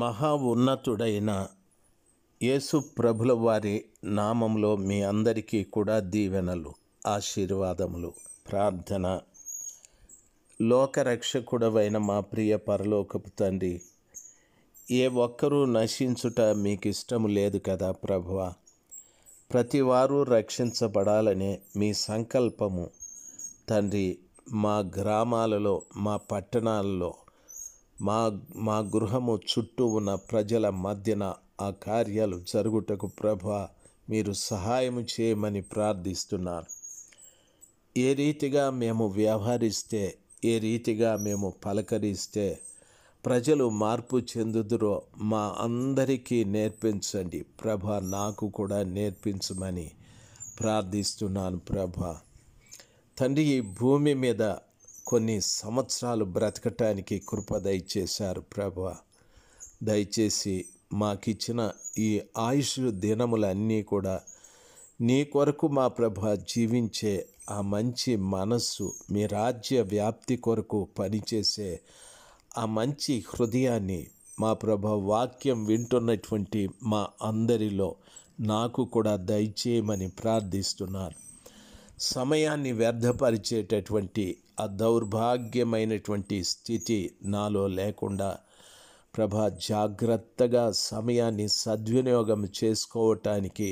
మహా ఉన్నతుడైన యేసు ప్రభుల వారి నామంలో మీ అందరికీ కూడా దీవెనలు ఆశీర్వాదములు ప్రార్థన లోకరక్షకుడవైన మా ప్రియ పరలోకపు తండ్రి ఏ ఒక్కరూ నశించుట మీకు ఇష్టము లేదు కదా ప్రభువ ప్రతి వారు రక్షించబడాలనే మీ సంకల్పము తండ్రి మా గ్రామాలలో మా పట్టణాలలో మా మా గృహము చుట్టూ ఉన్న ప్రజల మధ్యన ఆ కార్యాలు జరుగుటకు ప్రభ మీరు సహాయం చేయమని ప్రార్థిస్తున్నాను ఏ రీతిగా మేము వ్యవహరిస్తే ఏ రీతిగా మేము పలకరిస్తే ప్రజలు మార్పు చెందుదురో మా అందరికీ నేర్పించండి ప్రభ నాకు కూడా నేర్పించమని ప్రార్థిస్తున్నాను ప్రభ తండ్రి ఈ భూమి మీద కొన్ని సంవత్సరాలు బ్రతకటానికి కృప దయచేశారు ప్రభ దయచేసి మాకిచ్చిన ఈ ఆయుష్ దినములన్నీ కూడా నీ కొరకు మా ప్రభ జీవించే ఆ మంచి మనస్సు మీ రాజ్య వ్యాప్తి కొరకు పనిచేసే ఆ మంచి హృదయాన్ని మా ప్రభ వాక్యం వింటున్నటువంటి మా అందరిలో నాకు కూడా దయచేయమని ప్రార్థిస్తున్నారు సమయాన్ని వ్యర్థపరిచేటటువంటి ఆ దౌర్భాగ్యమైనటువంటి స్థితి నాలో లేకుండా ప్రభ జాగ్రత్తగా సమయాన్ని సద్వినియోగం చేసుకోవటానికి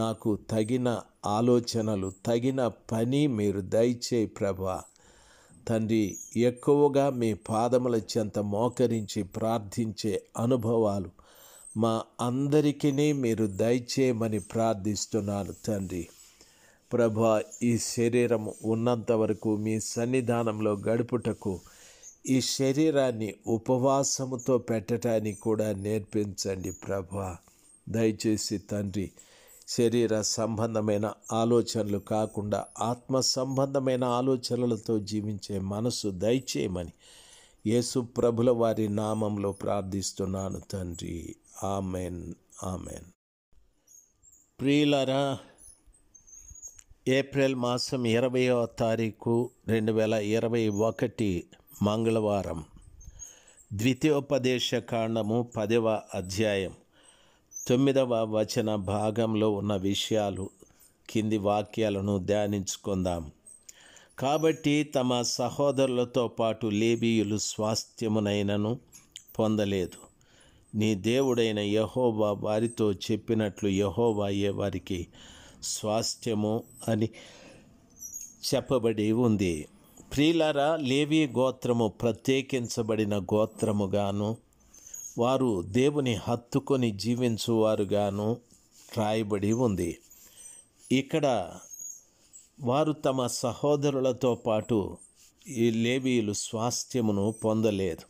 నాకు తగిన ఆలోచనలు తగిన పని మీరు దయచే ప్రభా తండ్రి ఎక్కువగా మీ పాదముల చెంత మోకరించి ప్రార్థించే అనుభవాలు మా అందరికీ మీరు దయచేయమని ప్రార్థిస్తున్నాను తండ్రి ప్రభా ఈ శరీరం ఉన్నంత వరకు మీ సన్నిధానంలో గడుపుటకు ఈ శరీరాన్ని ఉపవాసముతో పెట్టడానికి కూడా నేర్పించండి ప్రభా దయచేసి తండ్రి శరీర సంబంధమైన ఆలోచనలు కాకుండా ఆత్మ సంబంధమైన ఆలోచనలతో జీవించే మనసు దయచేయమని యేసు ప్రభుల వారి నామంలో ప్రార్థిస్తున్నాను తండ్రి ఆమెన్ ఆమెన్ ప్రియులరా ఏప్రిల్ మాసం ఇరవయో తారీఖు రెండు వేల ఇరవై ఒకటి మంగళవారం ద్వితీయోపదేశ కాండము పదవ అధ్యాయం తొమ్మిదవ వచన భాగంలో ఉన్న విషయాలు కింది వాక్యాలను ధ్యానించుకుందాం కాబట్టి తమ సహోదరులతో పాటు లేబీయులు స్వాస్థ్యమునైనను పొందలేదు నీ దేవుడైన యహోవా వారితో చెప్పినట్లు అయ్యే వారికి స్వాస్థ్యము అని చెప్పబడి ఉంది ప్రియులార లేవి గోత్రము ప్రత్యేకించబడిన గోత్రముగాను వారు దేవుని హత్తుకొని జీవించువారుగాను రాయబడి ఉంది ఇక్కడ వారు తమ సహోదరులతో పాటు ఈ లేవీయులు స్వాస్థ్యమును పొందలేదు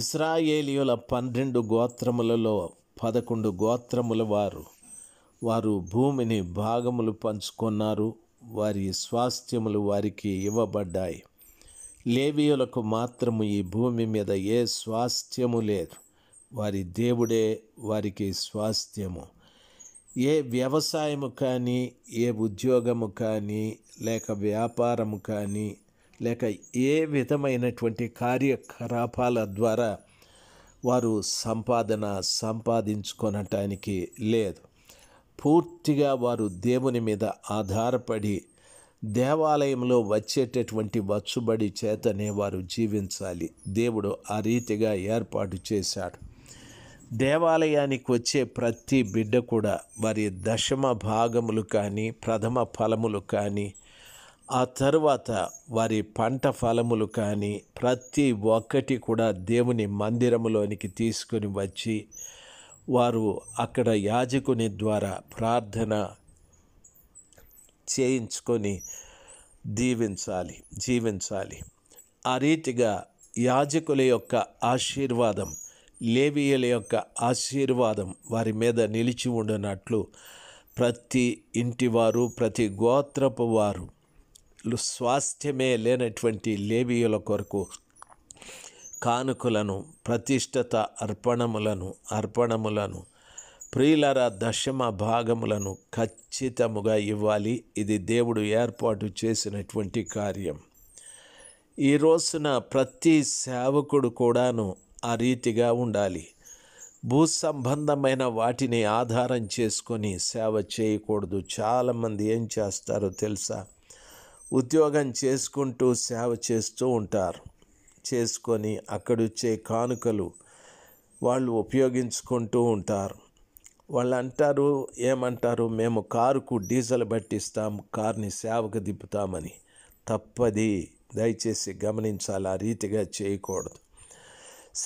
ఇస్రాయేలీయుల పన్నెండు గోత్రములలో పదకొండు గోత్రముల వారు వారు భూమిని భాగములు పంచుకున్నారు వారి స్వాస్థ్యములు వారికి ఇవ్వబడ్డాయి లేవీయులకు మాత్రము ఈ భూమి మీద ఏ స్వాస్థ్యము లేదు వారి దేవుడే వారికి స్వాస్థ్యము ఏ వ్యవసాయము కానీ ఏ ఉద్యోగము కానీ లేక వ్యాపారము కానీ లేక ఏ విధమైనటువంటి కార్యకలాపాల ద్వారా వారు సంపాదన సంపాదించుకొనటానికి లేదు పూర్తిగా వారు దేవుని మీద ఆధారపడి దేవాలయంలో వచ్చేటటువంటి వచ్చుబడి చేతనే వారు జీవించాలి దేవుడు ఆ రీతిగా ఏర్పాటు చేశాడు దేవాలయానికి వచ్చే ప్రతి బిడ్డ కూడా వారి దశమ భాగములు కానీ ప్రథమ ఫలములు కానీ ఆ తరువాత వారి పంట ఫలములు కానీ ప్రతి ఒక్కటి కూడా దేవుని మందిరములోనికి తీసుకొని వచ్చి వారు అక్కడ యాజకుని ద్వారా ప్రార్థన చేయించుకొని దీవించాలి జీవించాలి ఆ రీతిగా యాజకుల యొక్క ఆశీర్వాదం లేవియల యొక్క ఆశీర్వాదం వారి మీద నిలిచి ఉండనట్లు ప్రతి ఇంటివారు ప్రతి గోత్రపు వారు స్వాస్థ్యమే లేనటువంటి లేవీయుల కొరకు కానుకలను ప్రతిష్టత అర్పణములను అర్పణములను ప్రియులర దశమ భాగములను ఖచ్చితముగా ఇవ్వాలి ఇది దేవుడు ఏర్పాటు చేసినటువంటి కార్యం ఈ రోజున ప్రతి సేవకుడు కూడాను ఆ రీతిగా ఉండాలి భూ సంబంధమైన వాటిని ఆధారం చేసుకొని సేవ చేయకూడదు చాలామంది ఏం చేస్తారో తెలుసా ఉద్యోగం చేసుకుంటూ సేవ చేస్తూ ఉంటారు చేసుకొని అక్కడొచ్చే కానుకలు వాళ్ళు ఉపయోగించుకుంటూ ఉంటారు వాళ్ళు అంటారు ఏమంటారు మేము కారుకు డీజిల్ పట్టిస్తాం కార్ని సేవకు దిప్పుతామని తప్పది దయచేసి గమనించాలి ఆ రీతిగా చేయకూడదు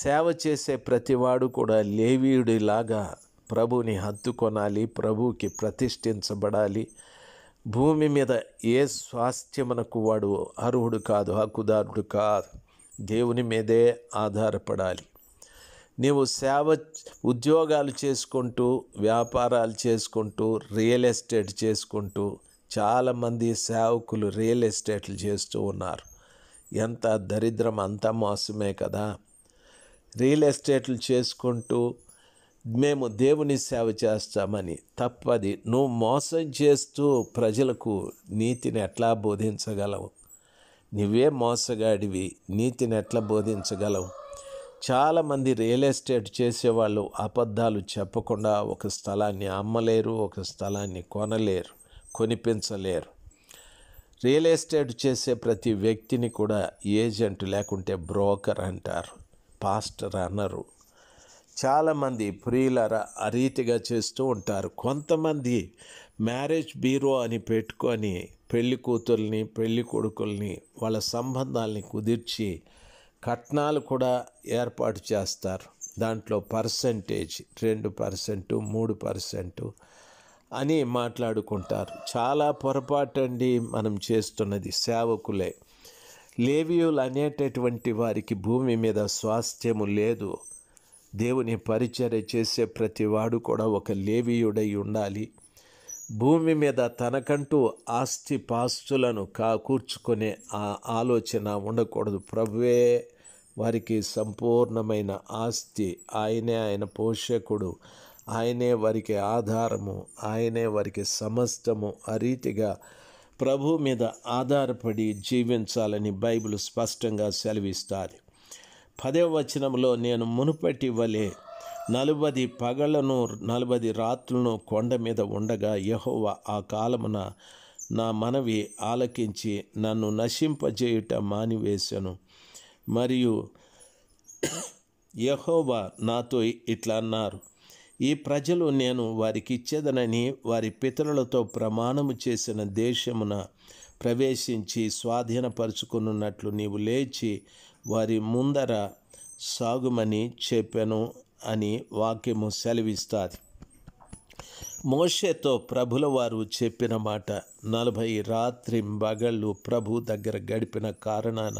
సేవ చేసే ప్రతివాడు కూడా లేవీయుడిలాగా ప్రభుని హత్తుకొనాలి ప్రభుకి ప్రతిష్ఠించబడాలి భూమి మీద ఏ స్వాస్థ్యమునకు వాడు అర్హుడు కాదు హక్కుదారుడు కాదు దేవుని మీదే ఆధారపడాలి నీవు సేవ ఉద్యోగాలు చేసుకుంటూ వ్యాపారాలు చేసుకుంటూ రియల్ ఎస్టేట్ చేసుకుంటూ చాలామంది సేవకులు రియల్ ఎస్టేట్లు చేస్తూ ఉన్నారు ఎంత దరిద్రం అంతా మోసమే కదా రియల్ ఎస్టేట్లు చేసుకుంటూ మేము దేవుని సేవ చేస్తామని తప్పది నువ్వు మోసం చేస్తూ ప్రజలకు నీతిని ఎట్లా బోధించగలవు నువ్వే మోసగాడివి నీతిని ఎట్లా బోధించగలవు చాలామంది రియల్ ఎస్టేట్ చేసేవాళ్ళు అబద్ధాలు చెప్పకుండా ఒక స్థలాన్ని అమ్మలేరు ఒక స్థలాన్ని కొనలేరు కొనిపించలేరు రియల్ ఎస్టేట్ చేసే ప్రతి వ్యక్తిని కూడా ఏజెంట్ లేకుంటే బ్రోకర్ అంటారు పాస్టర్ అన్నారు చాలామంది ప్రియులర అరీతిగా చేస్తూ ఉంటారు కొంతమంది మ్యారేజ్ బీరో అని పెట్టుకొని పెళ్లి కూతుర్ని పెళ్లి కొడుకుల్ని వాళ్ళ సంబంధాలని కుదిర్చి కట్నాలు కూడా ఏర్పాటు చేస్తారు దాంట్లో పర్సంటేజ్ రెండు పర్సెంటు మూడు పర్సెంటు అని మాట్లాడుకుంటారు చాలా పొరపాటండి మనం చేస్తున్నది సేవకులే లేవియులు అనేటటువంటి వారికి భూమి మీద స్వాస్థ్యము లేదు దేవుని పరిచర్య చేసే ప్రతివాడు కూడా ఒక లేవీయుడై ఉండాలి భూమి మీద తనకంటూ ఆస్తి పాస్తులను కాకూర్చుకునే ఆ ఆలోచన ఉండకూడదు ప్రభువే వారికి సంపూర్ణమైన ఆస్తి ఆయనే ఆయన పోషకుడు ఆయనే వారికి ఆధారము ఆయనే వారికి సమస్తము ఆ రీతిగా ప్రభు మీద ఆధారపడి జీవించాలని బైబిల్ స్పష్టంగా సెలవిస్తారు పదే వచనంలో నేను మునుపటి వలె నలుబది పగలను నలుబది రాత్రులను కొండ మీద ఉండగా యహోవ ఆ కాలమున నా మనవి ఆలకించి నన్ను నశింపజేయుట మానివేశాను మరియు యహోవ నాతో ఇట్లా అన్నారు ఈ ప్రజలు నేను వారికి ఇచ్చేదనని వారి పితరులతో ప్రమాణము చేసిన దేశమున ప్రవేశించి స్వాధీనపరుచుకున్నట్లు నీవు లేచి వారి ముందర సాగుమని చెప్పాను అని వాక్యము సెలవిస్తుంది మోషేతో ప్రభుల వారు చెప్పిన మాట నలభై రాత్రి బగళ్ళు ప్రభు దగ్గర గడిపిన కారణాన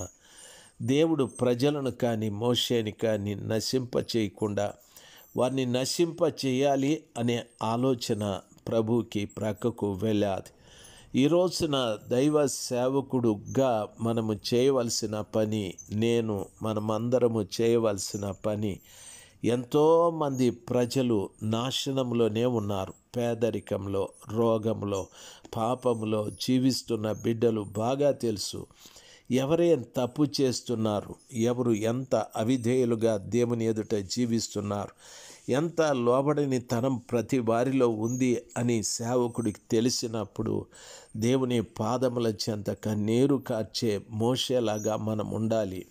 దేవుడు ప్రజలను కానీ మోషేని కానీ నశింప చేయకుండా వారిని నశింప చేయాలి అనే ఆలోచన ప్రభుకి ప్రక్కకు వెళ్ళాది ఈ రోజున దైవ సేవకుడుగా మనము చేయవలసిన పని నేను మనమందరము చేయవలసిన పని ఎంతోమంది ప్రజలు నాశనంలోనే ఉన్నారు పేదరికంలో రోగంలో పాపంలో జీవిస్తున్న బిడ్డలు బాగా తెలుసు ఎవరే తప్పు చేస్తున్నారు ఎవరు ఎంత అవిధేయులుగా దేవుని ఎదుట జీవిస్తున్నారు ఎంత లోబడిని తనం ప్రతి వారిలో ఉంది అని సేవకుడికి తెలిసినప్పుడు దేవుని పాదముల చెంత కన్నీరు కార్చే మోసేలాగా మనం ఉండాలి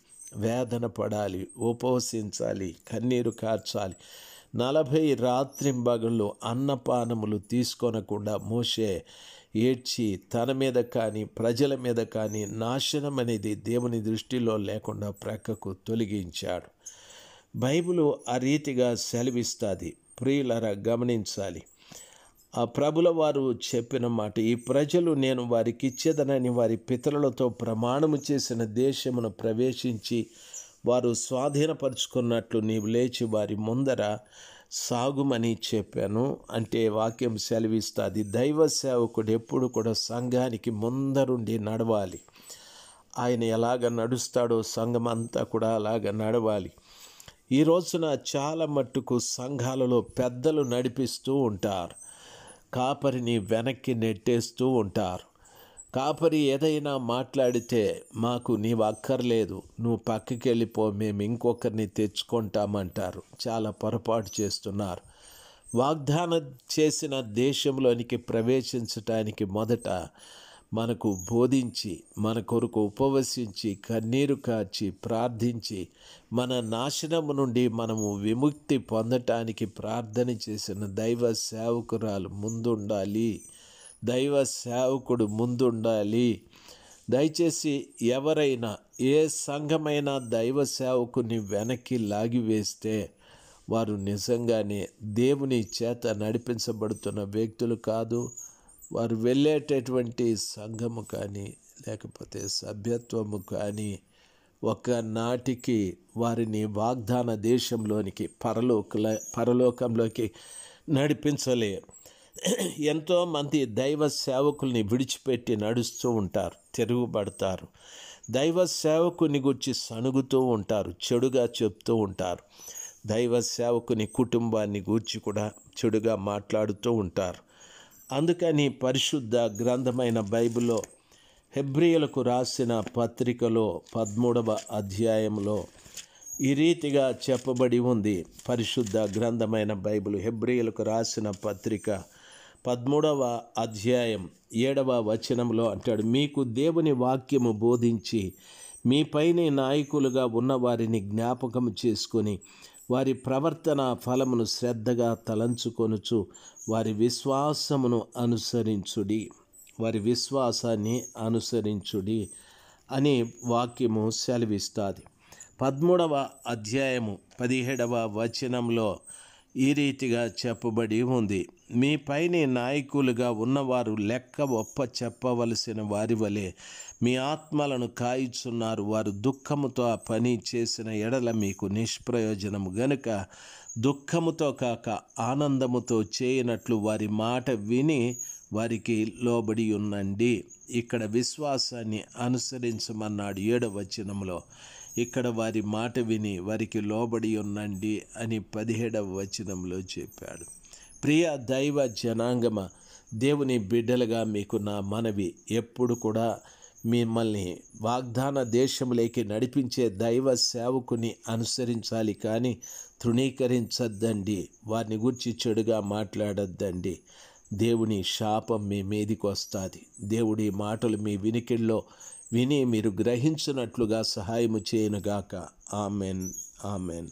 వేదన పడాలి ఉపవసించాలి కన్నీరు కార్చాలి నలభై రాత్రింబగళ్ళు అన్నపానములు తీసుకోనకుండా మోసే ఏడ్చి తన మీద కానీ ప్రజల మీద కానీ నాశనం అనేది దేవుని దృష్టిలో లేకుండా ప్రక్కకు తొలగించాడు బైబిలు ఆ రీతిగా సెలవిస్తుంది ప్రియులరా గమనించాలి ఆ ప్రభుల వారు చెప్పిన మాట ఈ ప్రజలు నేను వారికి ఇచ్చేదనని వారి పితరులతో ప్రమాణము చేసిన దేశమును ప్రవేశించి వారు స్వాధీనపరుచుకున్నట్లు నీవు లేచి వారి ముందర సాగుమని చెప్పాను అంటే వాక్యం సెలవిస్తుంది దైవ సేవకుడు ఎప్పుడు కూడా సంఘానికి ముందరుండి నడవాలి ఆయన ఎలాగ నడుస్తాడో సంఘం అంతా కూడా అలాగ నడవాలి ఈ రోజున చాలా మట్టుకు సంఘాలలో పెద్దలు నడిపిస్తూ ఉంటారు కాపరిని వెనక్కి నెట్టేస్తూ ఉంటారు కాపరి ఏదైనా మాట్లాడితే మాకు నీవు అక్కర్లేదు నువ్వు పక్కకి వెళ్ళిపో మేము ఇంకొకరిని తెచ్చుకుంటామంటారు చాలా పొరపాటు చేస్తున్నారు వాగ్దానం చేసిన దేశంలోనికి ప్రవేశించటానికి మొదట మనకు బోధించి మన కొరకు ఉపవసించి కన్నీరు కాచి ప్రార్థించి మన నాశనము నుండి మనము విముక్తి పొందటానికి ప్రార్థన చేసిన దైవ సేవకురాలు ముందుండాలి దైవ సేవకుడు ముందుండాలి దయచేసి ఎవరైనా ఏ సంఘమైనా దైవ సేవకుని వెనక్కి లాగివేస్తే వారు నిజంగానే దేవుని చేత నడిపించబడుతున్న వ్యక్తులు కాదు వారు వెళ్ళేటటువంటి సంఘము కానీ లేకపోతే సభ్యత్వము కానీ ఒకనాటికి వారిని వాగ్దాన దేశంలోనికి పరలోక పరలోకంలోకి నడిపించలేరు ఎంతోమంది దైవ సేవకుల్ని విడిచిపెట్టి నడుస్తూ ఉంటారు తిరుగుబడతారు దైవ సేవకుని గురించి సనుగుతూ ఉంటారు చెడుగా చెప్తూ ఉంటారు దైవ సేవకుని కుటుంబాన్ని గూర్చి కూడా చెడుగా మాట్లాడుతూ ఉంటారు అందుకని పరిశుద్ధ గ్రంథమైన బైబిల్లో హెబ్రియలకు రాసిన పత్రికలో పదమూడవ అధ్యాయంలో ఈ రీతిగా చెప్పబడి ఉంది పరిశుద్ధ గ్రంథమైన బైబిల్ హెబ్రియలకు రాసిన పత్రిక పదమూడవ అధ్యాయం ఏడవ వచనంలో అంటాడు మీకు దేవుని వాక్యము బోధించి మీపైనే నాయకులుగా ఉన్నవారిని జ్ఞాపకం చేసుకొని వారి ప్రవర్తన ఫలమును శ్రద్ధగా తలంచుకొనుచు వారి విశ్వాసమును అనుసరించుడి వారి విశ్వాసాన్ని అనుసరించుడి అని వాక్యము సెలవిస్తుంది పదమూడవ అధ్యాయము పదిహేడవ వచనంలో ఈ రీతిగా చెప్పబడి ఉంది మీ పైన నాయకులుగా ఉన్నవారు లెక్క ఒప్ప చెప్పవలసిన వారి వలె మీ ఆత్మలను కాయిచున్నారు వారు దుఃఖముతో ఆ పని చేసిన ఎడల మీకు నిష్ప్రయోజనము గనుక దుఃఖముతో కాక ఆనందముతో చేయనట్లు వారి మాట విని వారికి లోబడి ఉండండి ఇక్కడ విశ్వాసాన్ని అనుసరించమన్నాడు ఏడవ వచనంలో ఇక్కడ వారి మాట విని వారికి లోబడి ఉండండి అని పదిహేడవ వచనంలో చెప్పాడు ప్రియ దైవ జనాంగమ దేవుని బిడ్డలుగా మీకు నా మనవి ఎప్పుడు కూడా మిమ్మల్ని వాగ్దాన దేశంలోకి నడిపించే దైవ సేవకుని అనుసరించాలి కానీ తృణీకరించద్దండి వారిని గురించి చెడుగా మాట్లాడద్దండి దేవుని శాపం మీ మీదికి వస్తుంది దేవుడి మాటలు మీ వినికిల్లో విని మీరు గ్రహించినట్లుగా సహాయము చేయనుగాక ఆమెన్ ఆమెన్